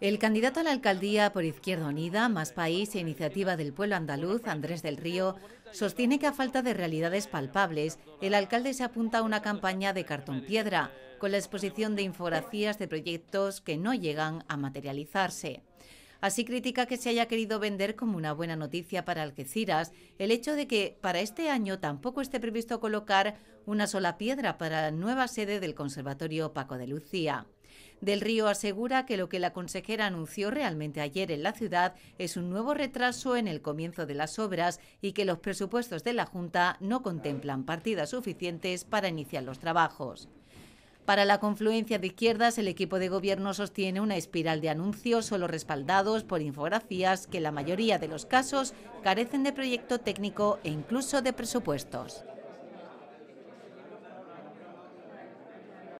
El candidato a la alcaldía por Izquierda Unida, Más País e Iniciativa del Pueblo Andaluz, Andrés del Río, sostiene que a falta de realidades palpables, el alcalde se apunta a una campaña de cartón-piedra, con la exposición de infografías de proyectos que no llegan a materializarse. Así critica que se haya querido vender como una buena noticia para Algeciras el hecho de que para este año tampoco esté previsto colocar una sola piedra para la nueva sede del Conservatorio Paco de Lucía. Del Río asegura que lo que la consejera anunció realmente ayer en la ciudad es un nuevo retraso en el comienzo de las obras y que los presupuestos de la Junta no contemplan partidas suficientes para iniciar los trabajos. Para la confluencia de izquierdas, el equipo de gobierno sostiene una espiral de anuncios solo respaldados por infografías que en la mayoría de los casos carecen de proyecto técnico e incluso de presupuestos.